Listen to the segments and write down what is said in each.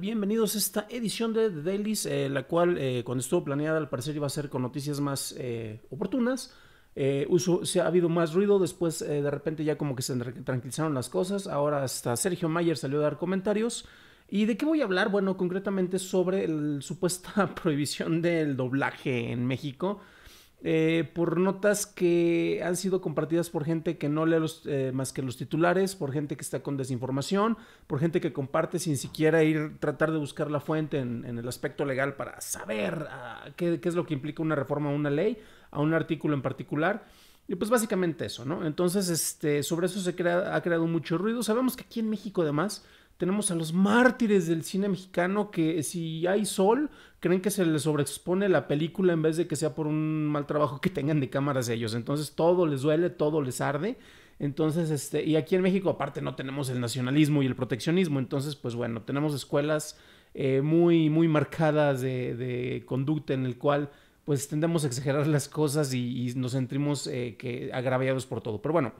Bienvenidos a esta edición de The eh, la cual eh, cuando estuvo planeada al parecer iba a ser con noticias más eh, oportunas. uso, se ha habido más ruido, después de repente ya como que se tranquilizaron las cosas. Ahora hasta Sergio Mayer salió a dar comentarios. ¿Y de qué voy a hablar? Bueno, concretamente sobre la supuesta prohibición del doblaje en México. Eh, por notas que han sido compartidas por gente que no lee los, eh, más que los titulares, por gente que está con desinformación, por gente que comparte sin siquiera ir tratar de buscar la fuente en, el aspecto legal para saber ah, qué, es lo que implica una reforma a una ley, a un artículo en particular. Y pues básicamente eso, ¿no? Entonces, este, sobre eso se ha creado mucho ruido. Sabemos que aquí en México además tenemos a los mártires del cine mexicano que eh, si hay sol, creen que se les sobreexpone la película en vez de que sea por un mal trabajo que tengan de cámaras ellos. Entonces todo les duele, todo les arde. Entonces, este, y aquí en México aparte no tenemos el nacionalismo y el proteccionismo. Entonces, pues bueno, tenemos escuelas eh, muy, muy marcadas de, conducta en el cual pues tendemos a exagerar las cosas y, nos sentimos eh, que agraviados por todo. Pero bueno,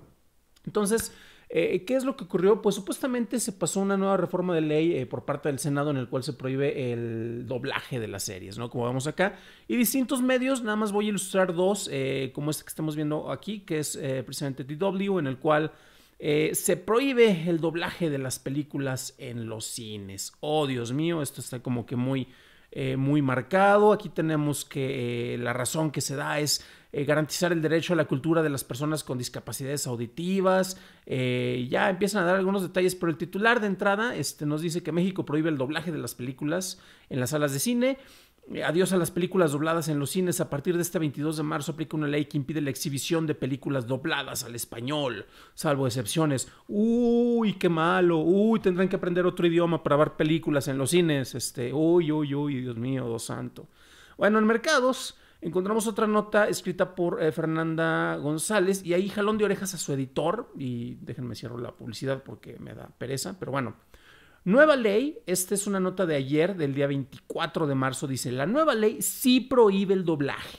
entonces eh, ¿Qué es lo que ocurrió? Pues supuestamente se pasó una nueva reforma de ley eh, por parte del Senado en el cual se prohíbe el doblaje de las series, ¿no? Como vemos acá. Y distintos medios, nada más voy a ilustrar dos, eh, como este que estamos viendo aquí, que es precisamente DW, en el cual... se prohíbe el doblaje de las películas en los cines. Oh, Dios mío, esto está como que muy, muy marcado. Aquí tenemos que la razón que se da es eh, garantizar el derecho a la cultura de las personas con discapacidades auditivas. Eh, ya empiezan a dar algunos detalles, pero el titular de entrada este, nos dice que México prohíbe el doblaje de las películas en las salas de cine. Eh, adiós a las películas dobladas en los cines. A partir de este 22 de marzo aplica una ley que impide la exhibición de películas dobladas al español, salvo excepciones. Uy, qué malo. Uy, tendrán que aprender otro idioma para ver películas en los cines. Este, uy, uy, uy, Dios mío, Dios santo. Bueno, en mercados, Encontramos otra nota escrita por eh, Fernanda González y ahí jalón de orejas a su editor, y déjenme cierro la publicidad porque me da pereza, pero bueno. Nueva ley, esta es una nota de ayer, del día 24 de marzo, dice, la nueva ley sí prohíbe el doblaje.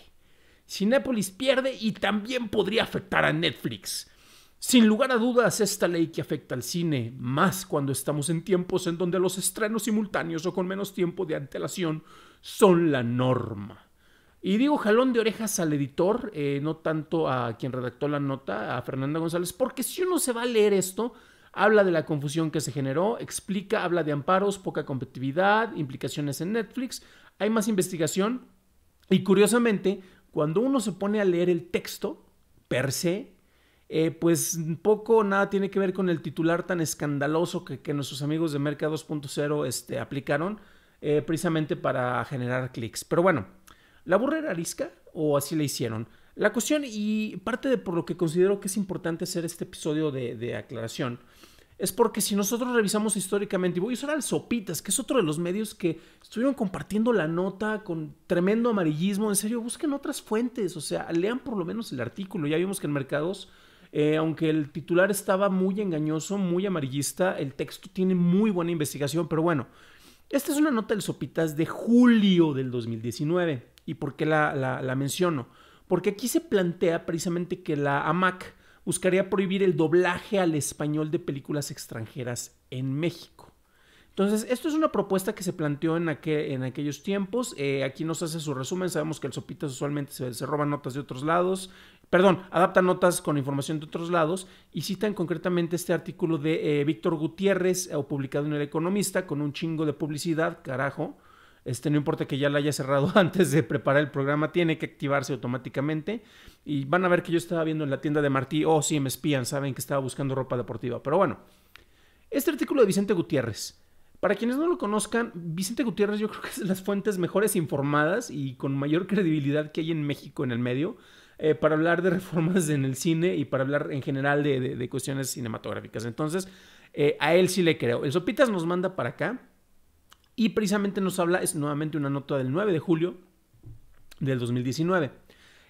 Cinépolis pierde y también podría afectar a Netflix. Sin lugar a dudas, esta ley que afecta al cine, más cuando estamos en tiempos en donde los estrenos simultáneos o con menos tiempo de antelación son la norma. Y digo jalón de orejas al editor, eh, no tanto a quien redactó la nota, a Fernanda González, porque si uno se va a leer esto, habla de la confusión que se generó, explica, habla de amparos, poca competitividad, implicaciones en Netflix, hay más investigación y curiosamente, cuando uno se pone a leer el texto per se, eh, pues poco o nada tiene que ver con el titular tan escandaloso que, nuestros amigos de Merca 2.0 este, aplicaron eh, precisamente para generar clics. Pero bueno. La burra era arisca o así la hicieron. La cuestión y parte de por lo que considero que es importante hacer este episodio de, aclaración es porque si nosotros revisamos históricamente, y voy a usar el Sopitas, que es otro de los medios que estuvieron compartiendo la nota con tremendo amarillismo, en serio, busquen otras fuentes, o sea, lean por lo menos el artículo. Ya vimos que en mercados, eh, aunque el titular estaba muy engañoso, muy amarillista, el texto tiene muy buena investigación, pero bueno, esta es una nota del Sopitas de julio del 2019. ¿Y por qué la, menciono? Porque aquí se plantea precisamente que la AMAC buscaría prohibir el doblaje al español de películas extranjeras en México. Entonces, esto es una propuesta que se planteó en, aquel, en aquellos tiempos. Eh, aquí nos hace su resumen. Sabemos que el Sopitas usualmente se, se roba notas de otros lados. Perdón, adapta notas con información de otros lados. Y citan concretamente este artículo de eh, Víctor Gutiérrez, eh, publicado en El Economista, con un chingo de publicidad, carajo. Este, no importa que ya la haya cerrado antes de preparar el programa, tiene que activarse automáticamente. Y van a ver que yo estaba viendo en la tienda de Martí, oh, sí, me espían, saben que estaba buscando ropa deportiva. Pero bueno, este artículo de Vicente Gutiérrez. Para quienes no lo conozcan, Vicente Gutiérrez yo creo que es de las fuentes mejores informadas y con mayor credibilidad que hay en México en el medio eh, para hablar de reformas en el cine y para hablar en general de, cuestiones cinematográficas. Entonces, eh, a él sí le creo. El Sopitas nos manda para acá y precisamente nos habla, es nuevamente una nota del 9 de julio del 2019.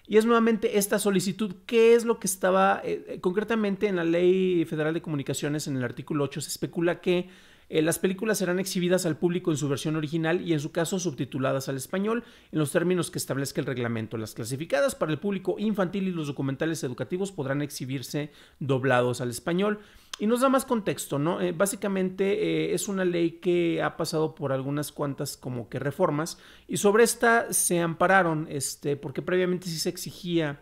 Y es nuevamente esta solicitud, que es lo que estaba eh, concretamente en la Ley Federal de Comunicaciones en el artículo 8? Se especula que eh, las películas serán exhibidas al público en su versión original y en su caso subtituladas al español en los términos que establezca el reglamento. Las clasificadas para el público infantil y los documentales educativos podrán exhibirse doblados al español. Y nos da más contexto, ¿no? Eh, básicamente eh, es una ley que ha pasado por algunas cuantas como que reformas y sobre esta se ampararon, este, porque previamente sí se exigía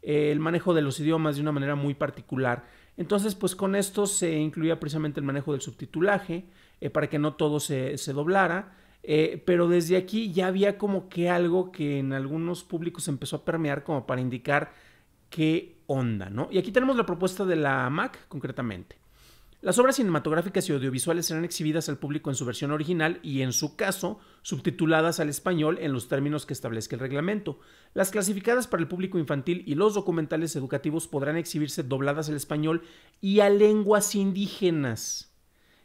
eh, el manejo de los idiomas de una manera muy particular. Entonces, pues con esto se incluía precisamente el manejo del subtitulaje para que no todo se, se doblara. pero desde aquí ya había como que algo que en algunos públicos empezó a permear como para indicar que onda, Y aquí tenemos la propuesta de la MAC concretamente. Las obras cinematográficas y audiovisuales serán exhibidas al público en su versión original y, en su caso, subtituladas al español en los términos que establezca el reglamento. Las clasificadas para el público infantil y los documentales educativos podrán exhibirse dobladas al español y a lenguas indígenas.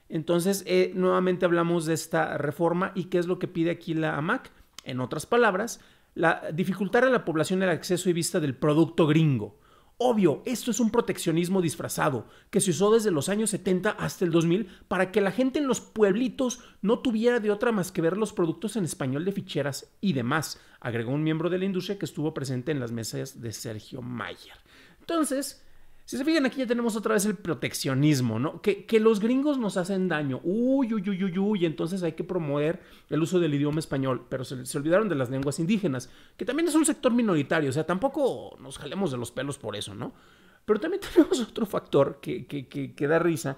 Entonces, eh, nuevamente hablamos de esta reforma y qué es lo que pide aquí la AMAC. En otras palabras, la, dificultar a la población el acceso y vista del producto gringo Obvio, esto es un proteccionismo disfrazado, que se usó desde los años 70 hasta el 2000 para que la gente en los pueblitos no tuviera de otra más que ver los productos en español de ficheras y demás, agregó un miembro de la industria que estuvo presente en las mesas de Sergio Mayer. Entonces, si se fijan, aquí ya tenemos otra vez el proteccionismo, ¿no? Que, los gringos nos hacen daño. Uy, uy, uy, uy, uy. Entonces hay que promover el uso del idioma español. Pero se, olvidaron de las lenguas indígenas, que también es un sector minoritario. O sea, tampoco nos jalemos de los pelos por eso, ¿no? Pero también tenemos otro factor que, que, que da risa,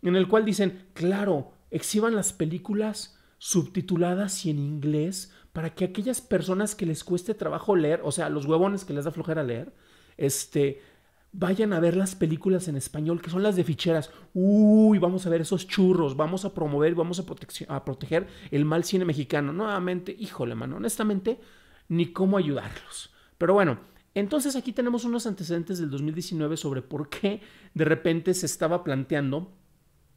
en el cual dicen, claro, exhiban las películas subtituladas y en inglés para que aquellas personas que les cueste trabajo leer, o sea, los huevones que les da flojera leer, este vayan a ver las películas en español, que son las de ficheras. Uy, vamos a ver esos churros, vamos a promover, vamos a, proteger el mal cine mexicano. Nuevamente, híjole, mano, honestamente, ni cómo ayudarlos. Pero bueno, entonces aquí tenemos unos antecedentes del 2019 sobre por qué de repente se estaba planteando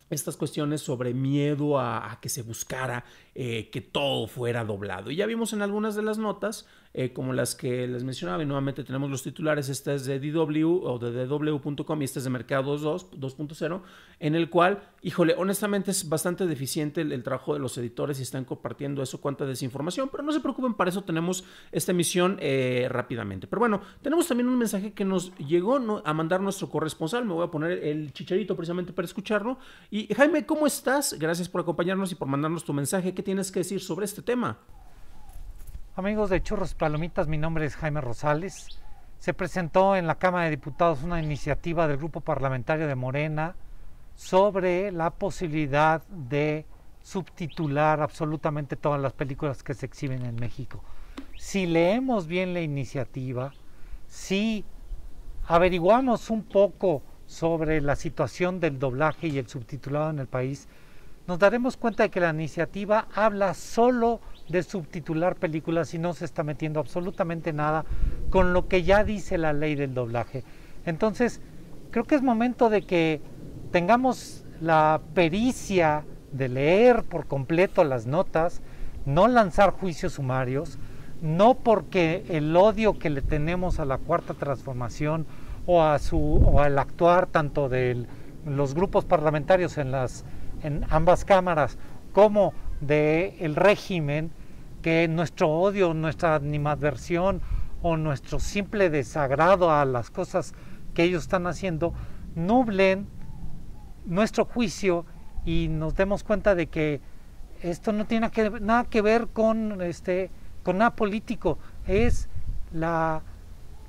estas cuestiones sobre miedo a que se buscara eh, que todo fuera doblado. Y ya vimos en algunas de las notas, eh, como las que les mencionaba, y nuevamente tenemos los titulares, esta es de DW o de DW.com y esta es de Mercado 2.0, en el cual, híjole, honestamente es bastante deficiente el, trabajo de los editores y están compartiendo eso, cuánta desinformación, pero no se preocupen, para eso tenemos esta emisión eh, rápidamente. Pero bueno, tenemos también un mensaje que nos llegó a mandar nuestro corresponsal, me voy a poner el chicharito precisamente para escucharlo. Y Jaime, ¿cómo estás? Gracias por acompañarnos y por mandarnos tu mensaje tienes que decir sobre este tema? Amigos de Churros Palomitas, mi nombre es Jaime Rosales. Se presentó en la Cámara de Diputados una iniciativa del Grupo Parlamentario de Morena sobre la posibilidad de subtitular absolutamente todas las películas que se exhiben en México. Si leemos bien la iniciativa, si averiguamos un poco sobre la situación del doblaje y el subtitulado en el país, nos daremos cuenta de que la iniciativa habla solo de subtitular películas y no se está metiendo absolutamente nada con lo que ya dice la ley del doblaje. Entonces, creo que es momento de que tengamos la pericia de leer por completo las notas, no lanzar juicios sumarios, no porque el odio que le tenemos a la cuarta transformación o su o al actuar tanto de los grupos parlamentarios en las en ambas cámaras como del el régimen, que nuestro odio, nuestra animadversión o nuestro simple desagrado a las cosas que ellos están haciendo nublen nuestro juicio y nos demos cuenta de que esto no tiene nada que ver con, este, con nada político, es la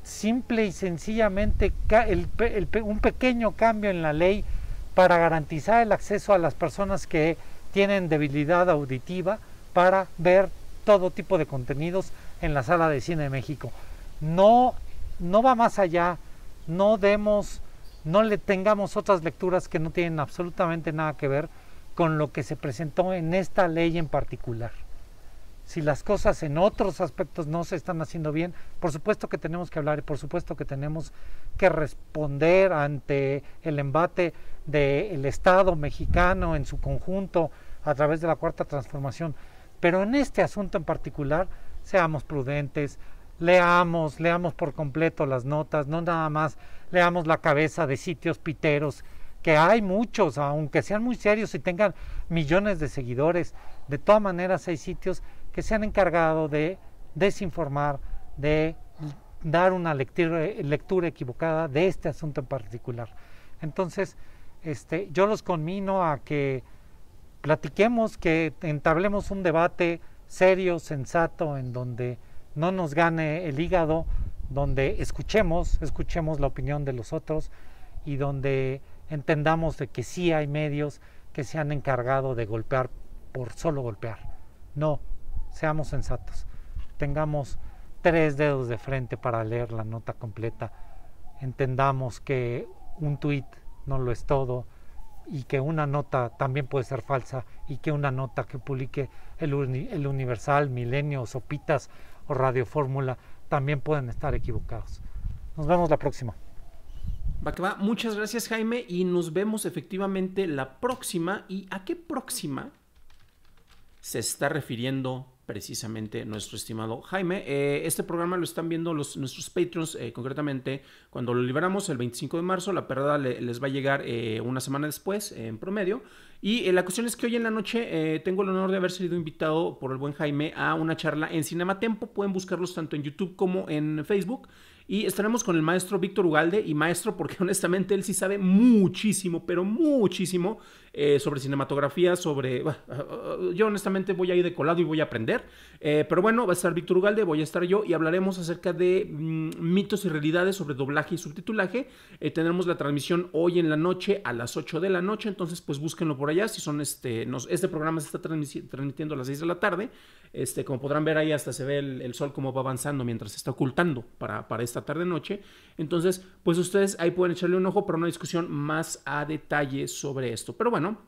simple y sencillamente un pequeño cambio en la ley para garantizar el acceso a las personas que tienen debilidad auditiva para ver todo tipo de contenidos en la sala de cine de México. No, no va más allá, no demos, no le tengamos otras lecturas que no tienen absolutamente nada que ver con lo que se presentó en esta ley en particular si las cosas en otros aspectos no se están haciendo bien, por supuesto que tenemos que hablar y por supuesto que tenemos que responder ante el embate del Estado mexicano en su conjunto a través de la cuarta transformación. Pero en este asunto en particular, seamos prudentes, leamos, leamos por completo las notas, no nada más leamos la cabeza de sitios piteros, que hay muchos, aunque sean muy serios y tengan millones de seguidores, de todas maneras hay sitios que se han encargado de desinformar, de dar una lectura, equivocada de este asunto en particular. Entonces, este, yo los conmino a que platiquemos, que entablemos un debate serio, sensato, en donde no nos gane el hígado, donde escuchemos, escuchemos la opinión de los otros y donde entendamos de que sí hay medios que se han encargado de golpear por solo golpear. No, seamos sensatos, tengamos tres dedos de frente para leer la nota completa, entendamos que un tweet no lo es todo y que una nota también puede ser falsa y que una nota que publique el, Universal, Milenio, Sopitas o Radio Fórmula también pueden estar equivocados. Nos vemos la próxima. Va que va. Muchas gracias Jaime y nos vemos efectivamente la próxima. ¿Y a qué próxima se está refiriendo precisamente nuestro estimado Jaime. Eh, este programa lo están viendo los, nuestros Patreons, eh, concretamente cuando lo liberamos el 25 de marzo, la perrada les va a llegar eh, una semana después en promedio. Y la cuestión es que hoy en la noche tengo el honor de haber sido invitado por el buen Jaime a una charla en Cinematempo. Pueden buscarlos tanto en YouTube como en Facebook. Y estaremos con el maestro Víctor Ugalde y maestro porque honestamente él sí sabe muchísimo, pero muchísimo eh, sobre cinematografía, sobre... yo honestamente voy a ir de colado y voy a aprender. Eh, pero bueno, va a estar Víctor Ugalde, voy a estar yo y hablaremos acerca de mm, mitos y realidades sobre doblaje y subtitulaje. Eh, tendremos la transmisión hoy en la noche a las 8 de la noche, entonces pues búsquenlo por allá. Si son este... este programa se está transmitiendo a las 6 de la tarde. Este, como podrán ver ahí hasta se ve el, sol como va avanzando mientras se está ocultando para, para este esta tarde noche. Entonces, pues ustedes ahí pueden echarle un ojo para una discusión más a detalle sobre esto. Pero bueno,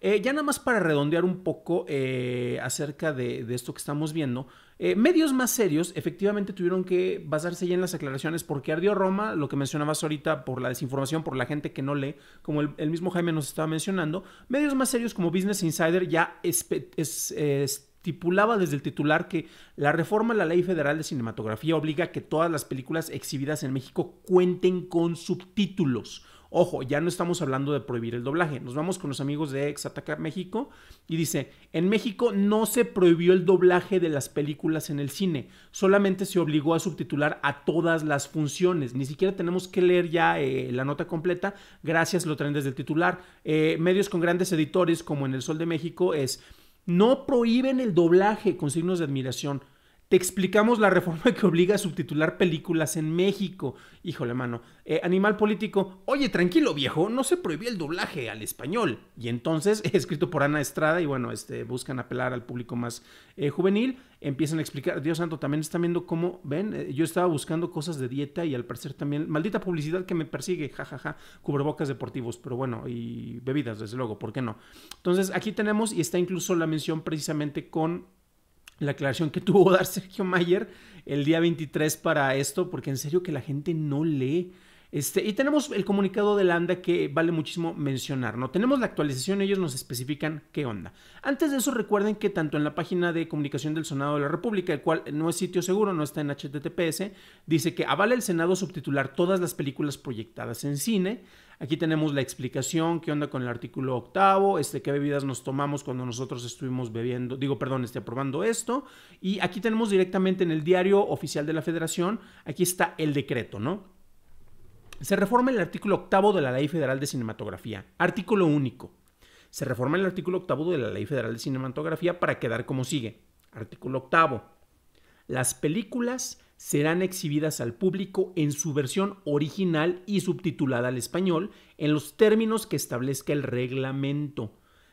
eh, ya nada más para redondear un poco eh, acerca de, esto que estamos viendo, eh, medios más serios efectivamente tuvieron que basarse ya en las aclaraciones porque ardió Roma, lo que mencionabas ahorita por la desinformación, por la gente que no lee, como el, mismo Jaime nos estaba mencionando. Medios más serios como Business Insider ya es, es estipulaba desde el titular que la reforma a la Ley Federal de Cinematografía obliga a que todas las películas exhibidas en México cuenten con subtítulos. Ojo, ya no estamos hablando de prohibir el doblaje. Nos vamos con los amigos de Exataca México y dice, en México no se prohibió el doblaje de las películas en el cine, solamente se obligó a subtitular a todas las funciones. Ni siquiera tenemos que leer ya eh, la nota completa, gracias lo traen desde el titular. Eh, medios con grandes editores como en El Sol de México es... No prohíben el doblaje con signos de admiración te explicamos la reforma que obliga a subtitular películas en México. Híjole, mano. Eh, animal político, oye, tranquilo, viejo, no se prohibía el doblaje al español. Y entonces, escrito por Ana Estrada, y bueno, este, buscan apelar al público más eh, juvenil, empiezan a explicar, Dios santo, también están viendo cómo, ven, eh, yo estaba buscando cosas de dieta y al parecer también, maldita publicidad que me persigue, jajaja, ja, ja. cubrebocas deportivos, pero bueno, y bebidas, desde luego, ¿por qué no? Entonces, aquí tenemos, y está incluso la mención precisamente con la aclaración que tuvo dar Sergio Mayer el día 23 para esto, porque en serio que la gente no lee. Este, y tenemos el comunicado de la ANDA que vale muchísimo mencionar, ¿no? Tenemos la actualización, ellos nos especifican qué onda. Antes de eso, recuerden que tanto en la página de comunicación del Senado de la República, el cual no es sitio seguro, no está en HTTPS, dice que avala el Senado subtitular todas las películas proyectadas en cine. Aquí tenemos la explicación, qué onda con el artículo octavo, este, qué bebidas nos tomamos cuando nosotros estuvimos bebiendo, digo, perdón, esté aprobando esto. Y aquí tenemos directamente en el diario oficial de la Federación, aquí está el decreto, ¿no? Se reforma el artículo octavo de la Ley Federal de Cinematografía, artículo único. Se reforma el artículo octavo de la Ley Federal de Cinematografía para quedar como sigue. Artículo octavo. Las películas serán exhibidas al público en su versión original y subtitulada al español en los términos que establezca el reglamento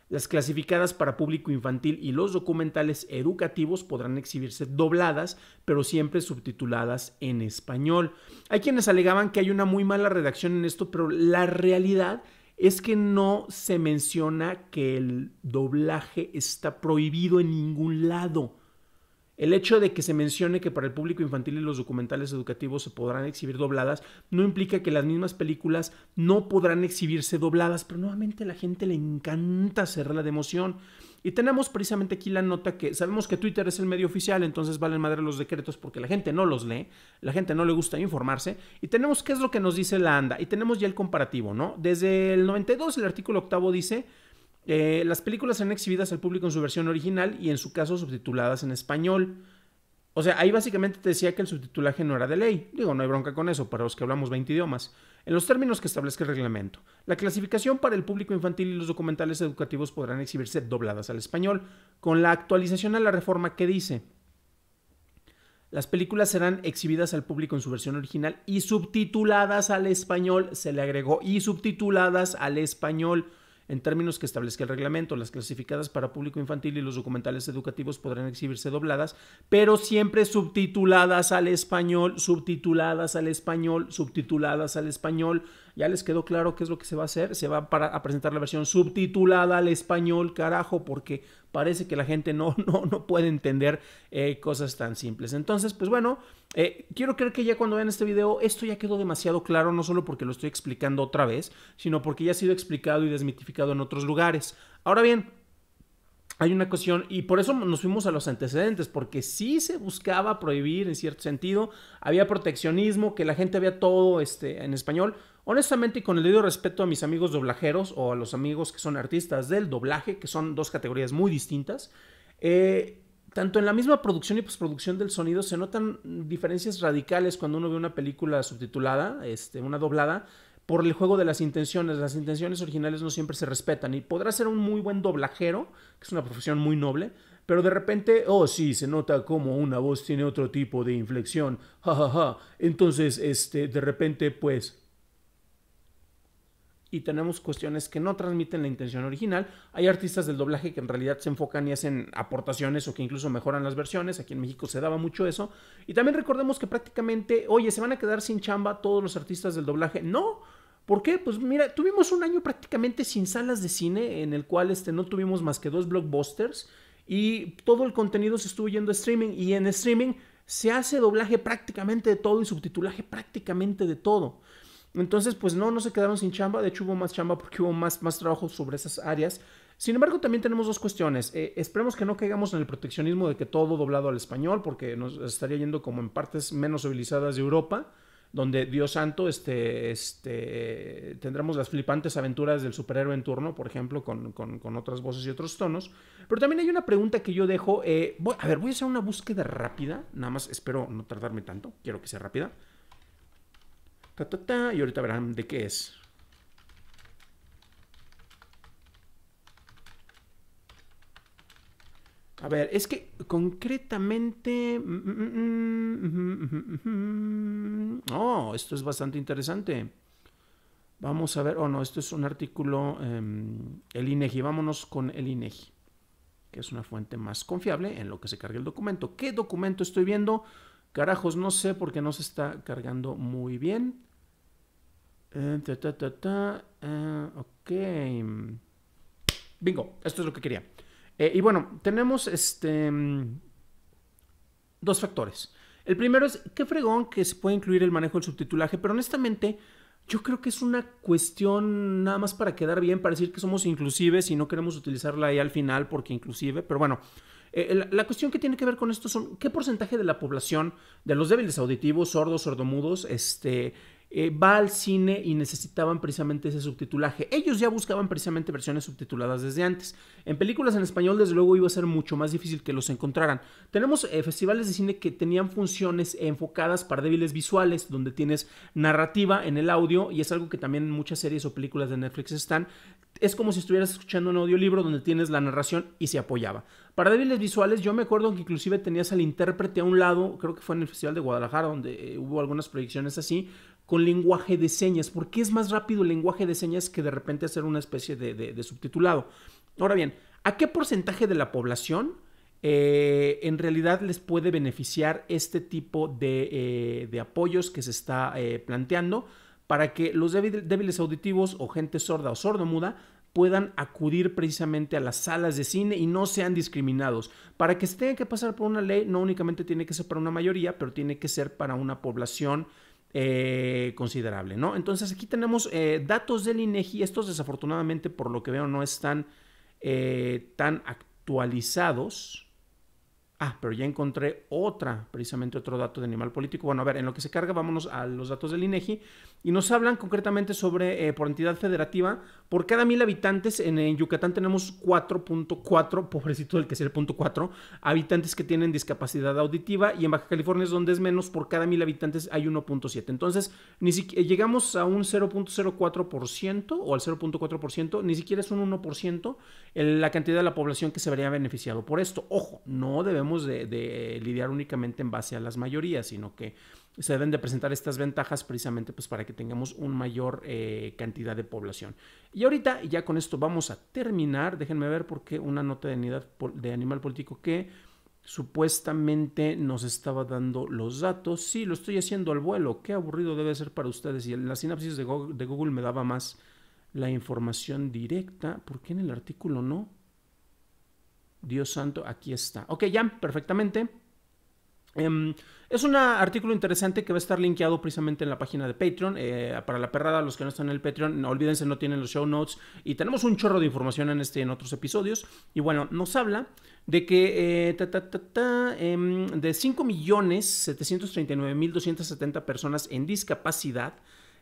las clasificadas para público infantil y los documentales educativos podrán exhibirse dobladas, pero siempre subtituladas en español. Hay quienes alegaban que hay una muy mala redacción en esto, pero la realidad es que no se menciona que el doblaje está prohibido en ningún lado. El hecho de que se mencione que para el público infantil y los documentales educativos se podrán exhibir dobladas no implica que las mismas películas no podrán exhibirse dobladas, pero nuevamente a la gente le encanta hacerla de emoción. Y tenemos precisamente aquí la nota que sabemos que Twitter es el medio oficial, entonces valen madre los decretos porque la gente no los lee, la gente no le gusta informarse. Y tenemos qué es lo que nos dice la ANDA. Y tenemos ya el comparativo, ¿no? Desde el 92 el artículo octavo dice eh, las películas serán exhibidas al público en su versión original y en su caso subtituladas en español. O sea, ahí básicamente te decía que el subtitulaje no era de ley. Digo, no hay bronca con eso, para los que hablamos 20 idiomas. En los términos que establezca el reglamento, la clasificación para el público infantil y los documentales educativos podrán exhibirse dobladas al español, con la actualización a la reforma que dice, las películas serán exhibidas al público en su versión original y subtituladas al español, se le agregó, y subtituladas al español en términos que establezca el reglamento. Las clasificadas para público infantil y los documentales educativos podrán exhibirse dobladas, pero siempre subtituladas al español, subtituladas al español, subtituladas al español. Ya les quedó claro qué es lo que se va a hacer. Se va para, a presentar la versión subtitulada al español, carajo, porque parece que la gente no, no, no puede entender eh, cosas tan simples. Entonces, pues bueno, eh, quiero creer que ya cuando vean este video esto ya quedó demasiado claro, no solo porque lo estoy explicando otra vez, sino porque ya ha sido explicado y desmitificado en otros lugares. Ahora bien, hay una cuestión, y por eso nos fuimos a los antecedentes, porque sí se buscaba prohibir en cierto sentido, había proteccionismo, que la gente había todo este, en español, Honestamente, y con el debido respeto a mis amigos doblajeros o a los amigos que son artistas del doblaje, que son dos categorías muy distintas, eh, tanto en la misma producción y postproducción del sonido se notan diferencias radicales cuando uno ve una película subtitulada, este, una doblada, por el juego de las intenciones. Las intenciones originales no siempre se respetan y podrá ser un muy buen doblajero, que es una profesión muy noble, pero de repente, oh sí, se nota como una voz tiene otro tipo de inflexión, jajaja. Entonces, este, de repente, pues, y tenemos cuestiones que no transmiten la intención original. Hay artistas del doblaje que en realidad se enfocan y hacen aportaciones o que incluso mejoran las versiones. Aquí en México se daba mucho eso. Y también recordemos que prácticamente, oye, ¿se van a quedar sin chamba todos los artistas del doblaje? No. ¿Por qué? Pues mira, tuvimos un año prácticamente sin salas de cine en el cual este, no tuvimos más que dos blockbusters y todo el contenido se estuvo yendo a streaming y en streaming se hace doblaje prácticamente de todo y subtitulaje prácticamente de todo. Entonces, pues no, no se quedaron sin chamba, de hecho hubo más chamba porque hubo más, más trabajo sobre esas áreas. Sin embargo, también tenemos dos cuestiones. Eh, esperemos que no caigamos en el proteccionismo de que todo doblado al español, porque nos estaría yendo como en partes menos civilizadas de Europa, donde Dios santo, este, este, tendremos las flipantes aventuras del superhéroe en turno, por ejemplo, con, otras voces y otros tonos. Pero también hay una pregunta que yo dejo. Eh, voy, a ver, voy a hacer una búsqueda rápida, nada más espero no tardarme tanto, quiero que sea rápida y ahorita verán de qué es. A ver, es que concretamente... Mm, mm, mm, oh, esto es bastante interesante. Vamos a ver, oh no, esto es un artículo, em, el INEGI, e vámonos con el INEGI, e que es una fuente más confiable en lo que se carga el documento. ¿Qué documento estoy viendo? Carajos, no sé porque no se está cargando muy bien. Eh, ta, eh, ok. Bingo, esto es lo que quería. Eh, y bueno, tenemos este mm, dos factores. El primero es qué fregón que se puede incluir el manejo del subtitulaje, pero honestamente yo creo que es una cuestión nada más para quedar bien, para decir que somos inclusives y no queremos utilizarla ahí al final porque inclusive, pero bueno, la, la, cuestión que tiene que ver con esto son qué porcentaje de la población de los débiles auditivos, sordos, sordomudos, este, eh, va al cine y necesitaban precisamente ese subtitulaje. Ellos ya buscaban precisamente versiones subtituladas desde antes. En películas en español, desde luego, iba a ser mucho más difícil que los encontraran. Tenemos eh, festivales de cine que tenían funciones enfocadas para débiles visuales, donde tienes narrativa en el audio, y es algo que también en muchas series o películas de Netflix están. Es como si estuvieras escuchando un audiolibro donde tienes la narración y se apoyaba. Para débiles visuales, yo me acuerdo que inclusive tenías al intérprete a un lado, creo que fue en el Festival de Guadalajara, donde eh, hubo algunas proyecciones así, con lenguaje de señas, porque es más rápido el lenguaje de señas que de repente hacer una especie de, subtitulado. Ahora bien, ¿a qué porcentaje de la población eh, en realidad les puede beneficiar este tipo de, eh, apoyos que se está eh, planteando para que los débiles auditivos o gente sorda o sordomuda puedan acudir precisamente a las salas de cine y no sean discriminados. Para que se tenga que pasar por una ley, no únicamente tiene que ser para una mayoría, pero tiene que ser para una población eh, considerable, ¿no? Entonces aquí tenemos eh, datos del INEGI, e estos desafortunadamente por lo que veo no están eh, tan actualizados. Ah, pero ya encontré otra, precisamente otro dato de animal político. Bueno, a ver, en lo que se carga, vámonos a los datos del INEGI y nos hablan concretamente sobre eh, por entidad federativa, por cada mil habitantes en, Yucatán tenemos 4.4, pobrecito del que sea el punto 4, habitantes que tienen discapacidad auditiva y en Baja California es donde es menos, por cada mil habitantes hay 1.7. Entonces, ni siquiera eh, llegamos a un 0.04% o al 0.4%, ni siquiera es un 1% la cantidad de la población que se vería beneficiado por esto. Ojo, no debemos de lidiar únicamente en base a las mayorías, sino que se deben de presentar estas ventajas precisamente pues para que tengamos una mayor eh, cantidad de población. Y ahorita ya con esto vamos a terminar. Déjenme ver por qué una nota de, unidad de animal político que supuestamente nos estaba dando los datos. Sí, lo estoy haciendo al vuelo. Qué aburrido debe ser para ustedes. Y la sinapsis de Google, de Google me daba más la información directa. ¿Por qué en el artículo no? Dios santo, aquí está. Ok, ya, perfectamente. Em, es un artículo interesante que va a estar linkeado precisamente en la página de Patreon. Eh, para la perrada, los que no están en el Patreon, no olvídense, no tienen los show notes. Y tenemos un chorro de información en este en otros episodios. Y bueno, nos habla de que eh, ta, ta, ta, em, de 5.739.270 personas en discapacidad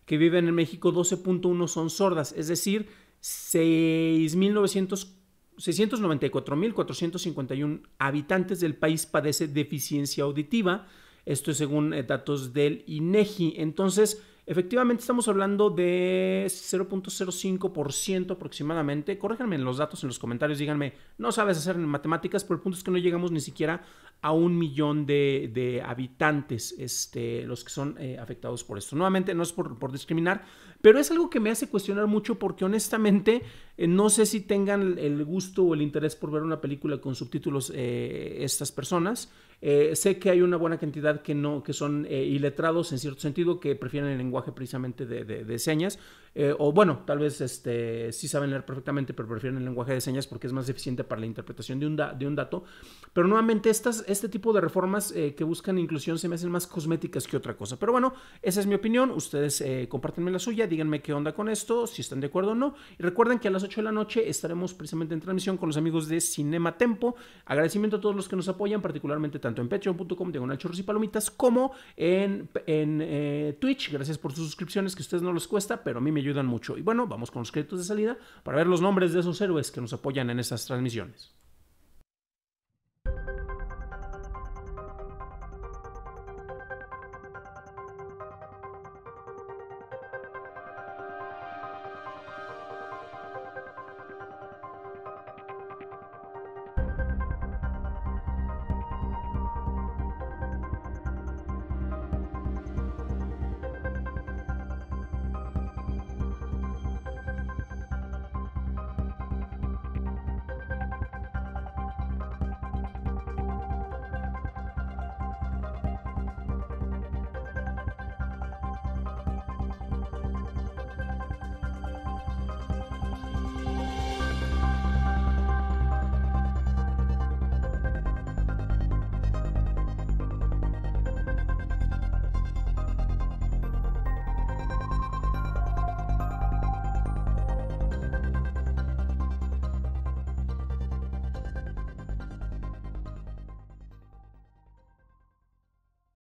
que viven en México, 12.1 son sordas, es decir, 6.940 694.451 habitantes del país padece deficiencia auditiva. Esto es según eh, datos del INEGI. E Entonces, efectivamente estamos hablando de 0.05% aproximadamente. Corréjanme los datos en los comentarios, díganme, no sabes hacer matemáticas, pero el punto es que no llegamos ni siquiera a un millón de, de habitantes este, los que son eh, afectados por esto. Nuevamente, no es por, por, discriminar, pero es algo que me hace cuestionar mucho porque honestamente eh, no sé si tengan el gusto o el interés por ver una película con subtítulos eh, estas personas. sé que hay una buena cantidad que no, que son iletrados en cierto sentido, que prefieren el lenguaje precisamente de, señas. o bueno, tal vez este, sí saben leer perfectamente, pero prefieren el lenguaje de señas porque es más eficiente para la interpretación de un, de un dato. Pero nuevamente estas este tipo de reformas eh, que buscan inclusión se me hacen más cosméticas que otra cosa. Pero bueno, esa es mi opinión. Ustedes eh, compártanme la suya, díganme qué onda con esto, si están de acuerdo o no. Y recuerden que a las 8 de la noche estaremos precisamente en transmisión con los amigos de Cinema Tempo. Agradecimiento a todos los que nos apoyan, particularmente tanto en patreon.com, diagonal chorros y palomitas, como en, eh, Twitch. Gracias por sus suscripciones, que a ustedes no les cuesta, pero a mí me ayudan mucho. Y bueno, vamos con los créditos de salida para ver los nombres de esos héroes que nos apoyan en esas transmisiones.